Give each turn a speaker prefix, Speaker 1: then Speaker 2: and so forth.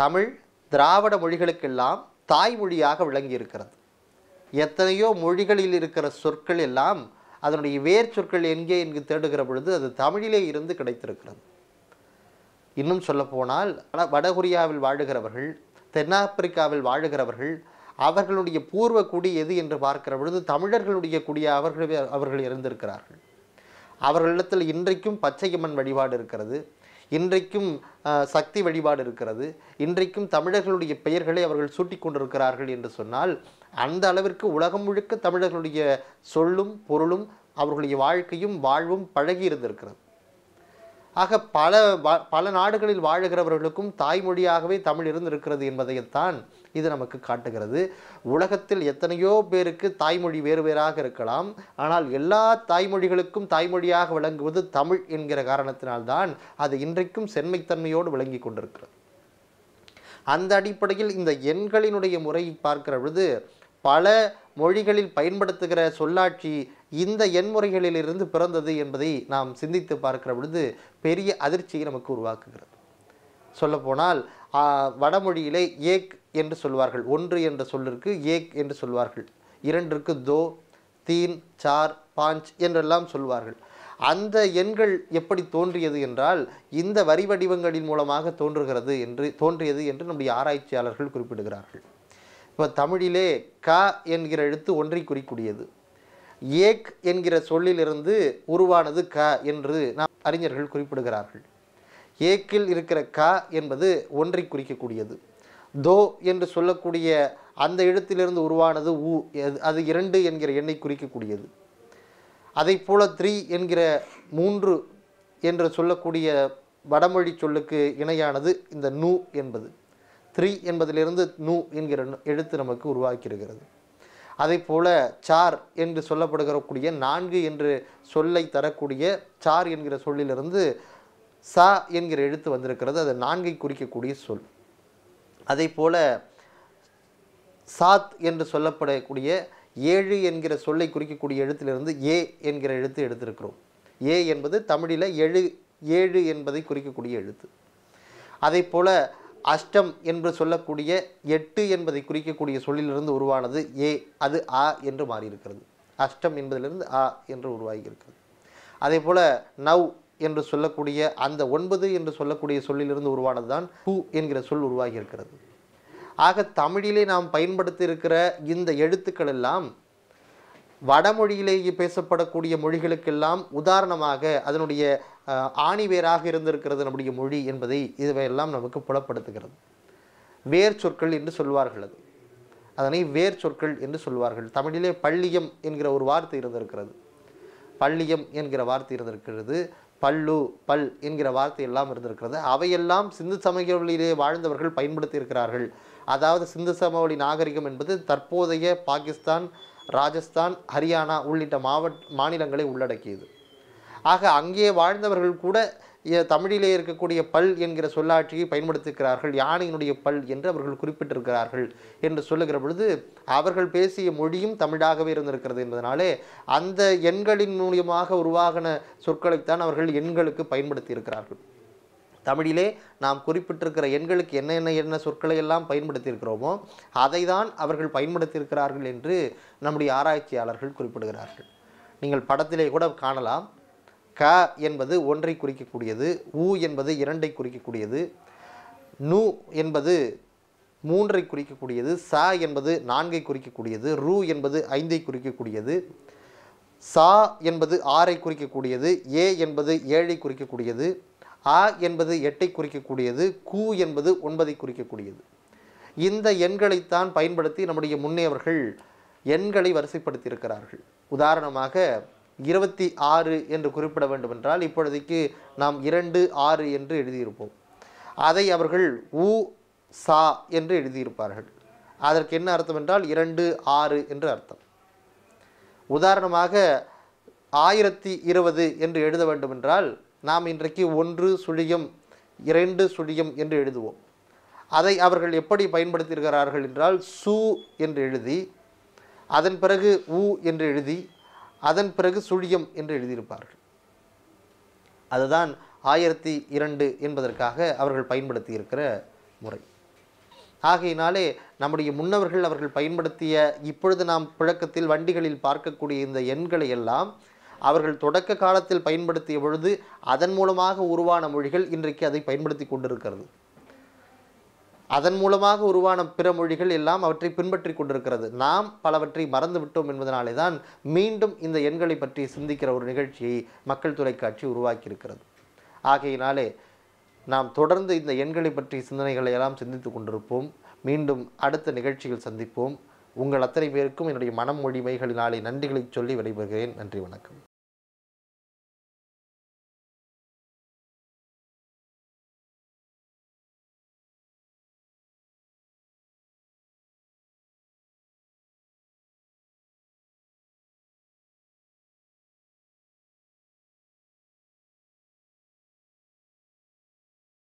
Speaker 1: தமிழ் திராவிட மொழிகளுக்கெல்லாம் தாய்மொழியாக விளங்கி இருக்கிறது எத்தனையோ மொழிகளில் இருக்கிற சொற்கள் எல்லாம் அதனுடைய வேர் சொற்கள் எங்கே என்று தேடுகிற பொழுது அது தமிழிலே இருந்து கிடைத்திருக்கிறது இன்னும் சொல்லப்போனால் வடகொரியாவில் வாழுகிறவர்கள் தென்னாப்பிரிக்காவில் வாழுகிறவர்கள் அவர்களுடைய பூர்வ குடி எது என்று பார்க்கிற பொழுது தமிழர்களுடைய குடியாக அவர்களே அவர்கள் இருந்திருக்கிறார்கள் அவர்களிடத்தில் இன்றைக்கும் பச்சையம்மன் வழிபாடு இருக்கிறது இன்றைக்கும் சக்தி வழிபாடு இருக்கிறது இன்றைக்கும் தமிழர்களுடைய பெயர்களை அவர்கள் சூட்டி கொண்டிருக்கிறார்கள் என்று சொன்னால் அந்த அளவிற்கு உலகம் முழுக்க தமிழர்களுடைய சொல்லும் பொருளும் அவர்களுடைய வாழ்க்கையும் வாழ்வும் பழகி இருந்திருக்கிறது ஆக பல பல நாடுகளில் வாழுகிறவர்களுக்கும் தாய்மொழியாகவே தமிழ் இருந்திருக்கிறது என்பதைத்தான் இது நமக்கு காட்டுகிறது உலகத்தில் எத்தனையோ பேருக்கு தாய்மொழி வேறு வேறாக இருக்கலாம் ஆனால் எல்லா தாய்மொழிகளுக்கும் தாய்மொழியாக விளங்குவது தமிழ் என்கிற காரணத்தினால்தான் அது இன்றைக்கும் சென்மைத்தன்மையோடு விளங்கி கொண்டிருக்கிறது அந்த அடிப்படையில் இந்த எண்களினுடைய முறையை பார்க்கிற பொழுது பல மொழிகளில் பயன்படுத்துகிற சொல்லாட்சி இந்த எண்முறைகளிலிருந்து பிறந்தது என்பதை நாம் சிந்தித்து பார்க்கிற பொழுது பெரிய அதிர்ச்சியை நமக்கு உருவாக்குகிறது சொல்லப்போனால் வடமொழியிலே ஏக் என்று சொல்வார்கள் ஒன்று என்ற சொல்லிற்கு ஏக் என்று சொல்வார்கள் இரண்டிற்கு தோ தீன் சார் பாஞ்ச் என்றெல்லாம் சொல்வார்கள் அந்த எண்கள் எப்படி தோன்றியது என்றால் இந்த வரி வடிவங்களின் மூலமாக தோன்றுகிறது என்று தோன்றியது என்று நம்முடைய ஆராய்ச்சியாளர்கள் குறிப்பிடுகிறார்கள் இப்போ தமிழிலே க என்கிற எழுத்து ஒன்றை குறிக்கூடியது ஏக் என்கிற சொல்லிலிருந்து உருவானது க என்று நாம் அறிஞர்கள் குறிப்பிடுகிறார்கள் ஏக்கில் இருக்கிற க என்பது ஒன்றை குறிக்கக்கூடியது தோ என்று சொல்லக்கூடிய அந்த இடத்திலிருந்து உருவானது உ அது இரண்டு என்கிற எண்ணை குறிக்கக்கூடியது அதை போல த்ரீ என்கிற மூன்று என்று சொல்லக்கூடிய வடமொழி சொல்லுக்கு இணையானது இந்த நூ என்பது த்ரீ என்பதிலிருந்து நூ என்கிற எழுத்து நமக்கு உருவாக்கியிருக்கிறது அதே போல் சார் என்று சொல்லப்படுகிற கூடிய நான்கு என்று சொல்லை தரக்கூடிய சார் என்கிற சொல்லிலிருந்து ச என்கிற எழுத்து வந்திருக்கிறது அது நான்கை குறிக்கக்கூடிய சொல் அதே போல் சாத் என்று சொல்லப்படக்கூடிய ஏழு என்கிற சொல்லை குறிக்கக்கூடிய எழுத்திலிருந்து ஏ என்கிற எழுத்து எடுத்திருக்கிறோம் ஏ என்பது தமிழில் எழு ஏழு என்பதை குறிக்கக்கூடிய எழுத்து அதே போல் அஷ்டம் என்று சொல்லக்கூடிய எட்டு என்பதை குறிக்கக்கூடிய சொல்லிலிருந்து உருவானது ஏ அது அ என்று மாறியிருக்கிறது அஷ்டம் என்பதிலிருந்து அ என்று உருவாகியிருக்கிறது அதே போல் நவ் என்று சொல்லக்கூடிய அந்த ஒன்பது என்று சொல்லக்கூடிய சொல்லிலிருந்து உருவானது தான் ஹூ என்கிற சொல் உருவாகி இருக்கிறது ஆக தமிழிலே நாம் பயன்படுத்தி இருக்கிற இந்த எழுத்துக்கள் எல்லாம் வடமொழியிலேயே பேசப்படக்கூடிய மொழிகளுக்கெல்லாம் உதாரணமாக அதனுடைய ஆணிவேராக இருந்திருக்கிறது நம்முடைய மொழி என்பதை இதுவையெல்லாம் நமக்கு புலப்படுத்துகிறது வேர் சொற்கள் என்று சொல்வார்கள் அது அதனை வேர் சொற்கள் என்று சொல்வார்கள் தமிழிலே பள்ளியம் என்கிற ஒரு வார்த்தை இருந்திருக்கிறது பள்ளியம் என்கிற வார்த்தை இருந்திருக்கிறது பல்லு பல் என்கிற வார்த்தை எல்லாம் இருந்திருக்கிறது அவையெல்லாம் சிந்து சமவெளியிலே வாழ்ந்தவர்கள் பயன்படுத்தி இருக்கிறார்கள் அதாவது சிந்து சமவெளி நாகரிகம் என்பது தற்போதைய பாகிஸ்தான் ராஜஸ்தான் ஹரியானா உள்ளிட்ட மாவட்ட மாநிலங்களை உள்ளடக்கியது ஆக அங்கே வாழ்ந்தவர்கள் கூட தமிழிலே இருக்கக்கூடிய பல் என்கிற சொல்லாட்சியை பயன்படுத்திருக்கிறார்கள் யானையினுடைய பல் என்று அவர்கள் குறிப்பிட்டிருக்கிறார்கள் என்று சொல்லுகிற பொழுது அவர்கள் பேசிய மொழியும் தமிழாகவே இருந்திருக்கிறது என்பதனாலே அந்த எண்களின் மூலியமாக உருவாகின சொற்களைத்தான் அவர்கள் எண்களுக்கு பயன்படுத்தியிருக்கிறார்கள் தமிழிலே நாம் குறிப்பிட்டிருக்கிற எண்களுக்கு என்னென்ன என்ன சொற்களை எல்லாம் பயன்படுத்தியிருக்கிறோமோ அதை தான் அவர்கள் பயன்படுத்தியிருக்கிறார்கள் என்று நம்முடைய ஆராய்ச்சியாளர்கள் குறிப்பிடுகிறார்கள் நீங்கள் படத்திலே கூட காணலாம் க என்பது ஒன்றை குறிக்கக்கூடியது உ என்பது இரண்டை குறிக்கக்கூடியது நு என்பது மூன்றை குறிக்கக்கூடியது சா என்பது நான்கை குறிக்கக்கூடியது ரூ என்பது ஐந்தை குறிக்கக்கூடியது சா என்பது ஆறை குறிக்கக்கூடியது ஏ என்பது ஏழை குறிக்கக்கூடியது ஆ என்பது எட்டை குறிக்கக்கூடியது கூ என்பது ஒன்பதை குறிக்கக்கூடியது இந்த எண்களைத்தான் பயன்படுத்தி நம்முடைய முன்னேவர்கள் எண்களை வரிசைப்படுத்தியிருக்கிறார்கள் உதாரணமாக இருபத்தி ஆறு என்று குறிப்பிட வேண்டுமென்றால் இப்பொழுதைக்கு நாம் இரண்டு ஆறு என்று எழுதியிருப்போம் அதை அவர்கள் உ சா என்று எழுதியிருப்பார்கள் அதற்கு என்ன அர்த்தம் என்றால் இரண்டு ஆறு என்று அர்த்தம் உதாரணமாக ஆயிரத்தி இருபது என்று எழுத வேண்டுமென்றால் நாம் இன்றைக்கு ஒன்று சுழியம் இரண்டு சுழியம் என்று எழுதுவோம் அதை அவர்கள் எப்படி பயன்படுத்தியிருக்கிறார்கள் என்றால் சு என்று எழுதி அதன் பிறகு உ என்று எழுதி அதன் பிறகு சுழியம் என்று எழுதியிருப்பார்கள் அதுதான் ஆயிரத்தி இரண்டு என்பதற்காக அவர்கள் பயன்படுத்தி இருக்கிற முறை ஆகையினாலே நம்முடைய முன்னவர்கள் அவர்கள் பயன்படுத்திய இப்பொழுது நாம் புழக்கத்தில் வண்டிகளில் பார்க்கக்கூடிய இந்த எண்களை எல்லாம் அவர்கள் தொடக்க காலத்தில் பயன்படுத்திய பொழுது அதன் மூலமாக உருவான மொழிகள் இன்றைக்கு அதை பயன்படுத்தி கொண்டிருக்கிறது அதன் மூலமாக உருவான பிற மொழிகள் எல்லாம் அவற்றை பின்பற்றி கொண்டிருக்கிறது நாம் பலவற்றை மறந்துவிட்டோம் என்பதனாலே தான் மீண்டும் இந்த எண்களை பற்றி சிந்திக்கிற ஒரு நிகழ்ச்சியை மக்கள் தொலைக்காட்சி உருவாக்கியிருக்கிறது ஆகையினாலே நாம் தொடர்ந்து இந்த எண்களை பற்றிய சிந்தனைகளை எல்லாம் சிந்தித்து கொண்டிருப்போம் மீண்டும் அடுத்த நிகழ்ச்சியில் சந்திப்போம் உங்கள் அத்தனை பேருக்கும் என்னுடைய மனம் மொழிமைகளினாலே நன்றிகளை சொல்லி விடைபெறுகிறேன் நன்றி வணக்கம்